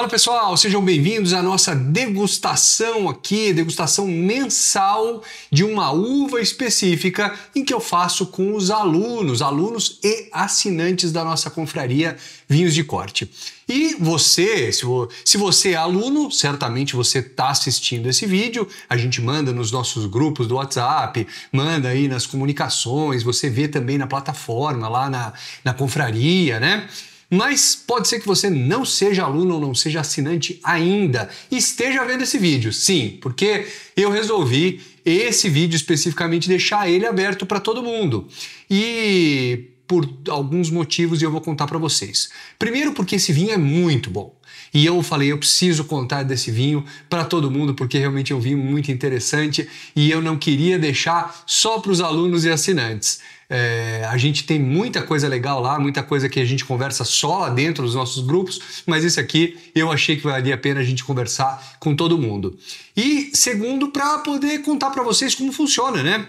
Fala pessoal, sejam bem-vindos à nossa degustação aqui, degustação mensal de uma uva específica em que eu faço com os alunos, alunos e assinantes da nossa confraria Vinhos de Corte. E você, se você é aluno, certamente você está assistindo esse vídeo, a gente manda nos nossos grupos do WhatsApp, manda aí nas comunicações, você vê também na plataforma, lá na, na confraria, né? Mas pode ser que você não seja aluno ou não seja assinante ainda e esteja vendo esse vídeo. Sim, porque eu resolvi esse vídeo especificamente deixar ele aberto para todo mundo. E por alguns motivos eu vou contar para vocês. Primeiro porque esse vinho é muito bom. E eu falei, eu preciso contar desse vinho para todo mundo, porque realmente é um vinho muito interessante e eu não queria deixar só para os alunos e assinantes. É, a gente tem muita coisa legal lá, muita coisa que a gente conversa só lá dentro dos nossos grupos, mas esse aqui eu achei que valia a pena a gente conversar com todo mundo. E segundo, para poder contar para vocês como funciona, né?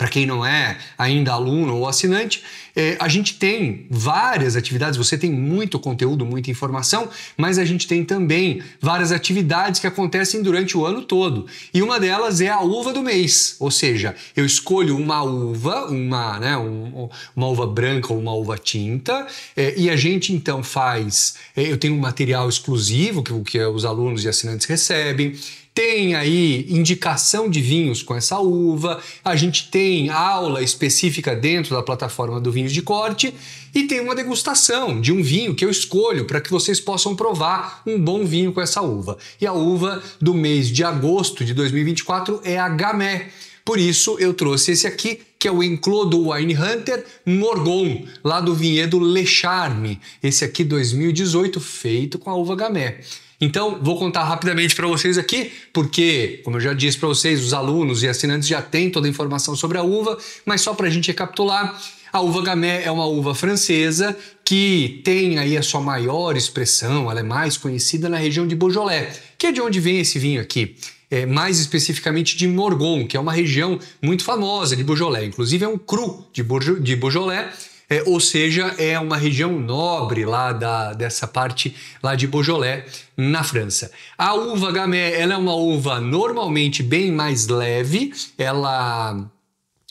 para quem não é ainda aluno ou assinante, é, a gente tem várias atividades, você tem muito conteúdo, muita informação, mas a gente tem também várias atividades que acontecem durante o ano todo. E uma delas é a uva do mês, ou seja, eu escolho uma uva, uma, né, um, uma uva branca ou uma uva tinta, é, e a gente então faz, é, eu tenho um material exclusivo que, que os alunos e assinantes recebem, tem aí indicação de vinhos com essa uva, a gente tem aula específica dentro da plataforma do Vinhos de Corte e tem uma degustação de um vinho que eu escolho para que vocês possam provar um bom vinho com essa uva. E a uva do mês de agosto de 2024 é a Gamay por isso eu trouxe esse aqui, que é o Enclos do Wine Hunter Morgon, lá do vinhedo Le Charme. Esse aqui 2018, feito com a uva Gamay. Então, vou contar rapidamente para vocês aqui, porque, como eu já disse para vocês, os alunos e assinantes já têm toda a informação sobre a uva, mas só para a gente recapitular, a uva Gamay é uma uva francesa que tem aí a sua maior expressão, ela é mais conhecida na região de Beaujolais, que é de onde vem esse vinho aqui é, mais especificamente de Morgon, que é uma região muito famosa de Beaujolais. Inclusive é um cru de, Bourg de Beaujolais, é, ou seja, é uma região nobre lá da, dessa parte lá de Beaujolais, na França. A uva Gamay, ela é uma uva normalmente bem mais leve, ela...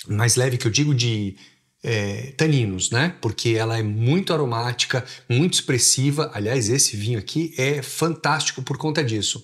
mais leve que eu digo de é, taninos, né? Porque ela é muito aromática, muito expressiva. Aliás, esse vinho aqui é fantástico por conta disso.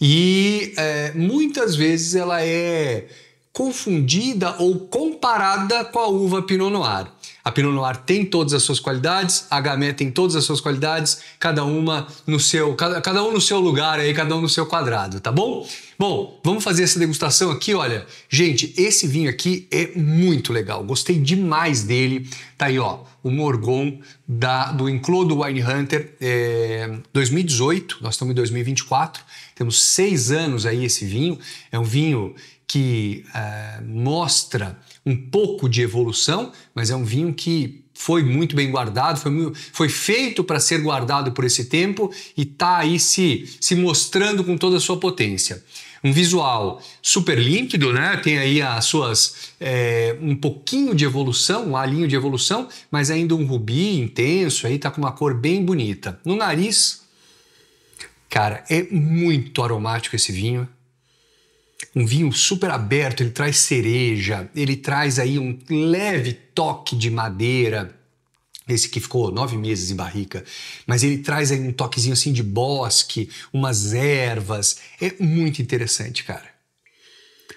E é, muitas vezes ela é confundida ou comparada com a uva Pinot Noir. A Pinot Noir tem todas as suas qualidades, a Gamay tem todas as suas qualidades, cada uma no seu, cada, cada um no seu lugar aí, cada um no seu quadrado, tá bom? Bom, vamos fazer essa degustação aqui, olha. Gente, esse vinho aqui é muito legal, gostei demais dele. Tá aí, ó, o Morgon da, do Inclodo Wine Hunter é, eh, 2018, nós estamos em 2024, temos seis anos aí esse vinho. É um vinho que é, mostra um pouco de evolução, mas é um vinho que foi muito bem guardado, foi, muito, foi feito para ser guardado por esse tempo e está aí se, se mostrando com toda a sua potência um visual super límpido, né? Tem aí as suas é, um pouquinho de evolução, um alinho de evolução, mas ainda um rubi intenso, aí tá com uma cor bem bonita. No nariz, cara, é muito aromático esse vinho. Um vinho super aberto, ele traz cereja, ele traz aí um leve toque de madeira esse que ficou nove meses em barrica, mas ele traz aí um toquezinho assim de bosque, umas ervas, é muito interessante, cara.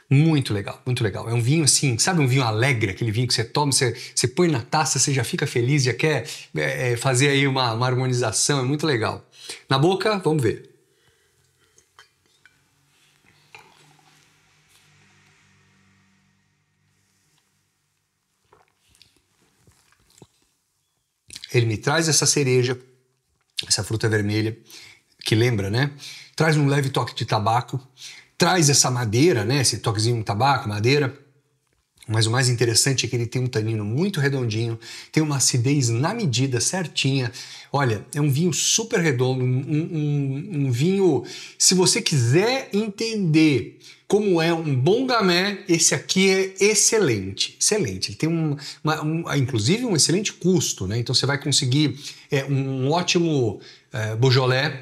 Muito legal, muito legal. É um vinho assim, sabe um vinho alegre, aquele vinho que você toma, você, você põe na taça, você já fica feliz, já quer é, é fazer aí uma, uma harmonização, é muito legal. Na boca, vamos ver. Ele me traz essa cereja, essa fruta vermelha, que lembra, né? Traz um leve toque de tabaco, traz essa madeira, né? Esse toquezinho de tabaco, madeira mas o mais interessante é que ele tem um tanino muito redondinho, tem uma acidez na medida certinha. Olha, é um vinho super redondo, um, um, um vinho. Se você quiser entender como é um bom gamé, esse aqui é excelente, excelente. Ele tem um, uma, um, ah, inclusive um excelente custo, né? Então você vai conseguir é, um ótimo é, Beaujolais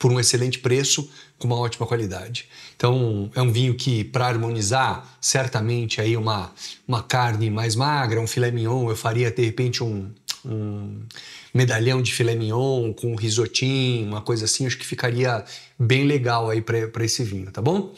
por um excelente preço com uma ótima qualidade. Então, é um vinho que, para harmonizar, certamente aí uma, uma carne mais magra, um filé mignon, eu faria de repente um, um medalhão de filé mignon com um risotinho, uma coisa assim, acho que ficaria bem legal aí para esse vinho, tá bom?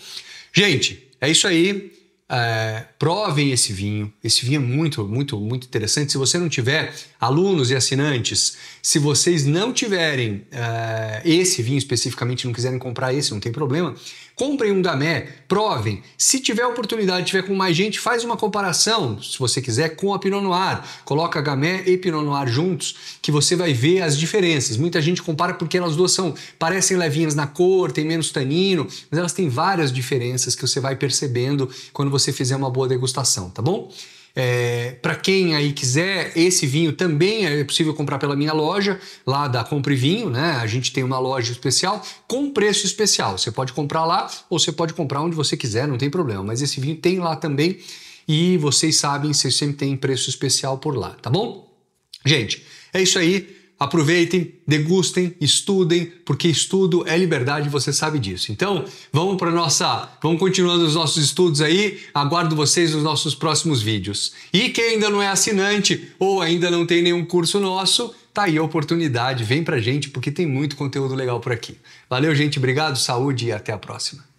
Gente, é isso aí é, provem esse vinho. Esse vinho é muito, muito, muito interessante. Se você não tiver alunos e assinantes, se vocês não tiverem é, esse vinho especificamente, não quiserem comprar esse, não tem problema. Comprem um gamé, provem. Se tiver oportunidade, tiver com mais gente, faz uma comparação, se você quiser, com a Pinot Noir. Coloca gamé e Pinot Noir juntos, que você vai ver as diferenças. Muita gente compara porque elas duas são parecem levinhas na cor, tem menos tanino, mas elas têm várias diferenças que você vai percebendo quando você fizer uma boa degustação, tá bom? É, para quem aí quiser, esse vinho também é possível comprar pela minha loja, lá da Compre Vinho, né? A gente tem uma loja especial com preço especial. Você pode comprar lá ou você pode comprar onde você quiser, não tem problema. Mas esse vinho tem lá também e vocês sabem, vocês sempre tem preço especial por lá, tá bom? Gente, é isso aí. Aproveitem, degustem, estudem, porque estudo é liberdade, você sabe disso. Então, vamos para nossa, vamos continuando os nossos estudos aí. Aguardo vocês nos nossos próximos vídeos. E quem ainda não é assinante ou ainda não tem nenhum curso nosso, tá aí a oportunidade, vem pra gente porque tem muito conteúdo legal por aqui. Valeu, gente, obrigado, saúde e até a próxima.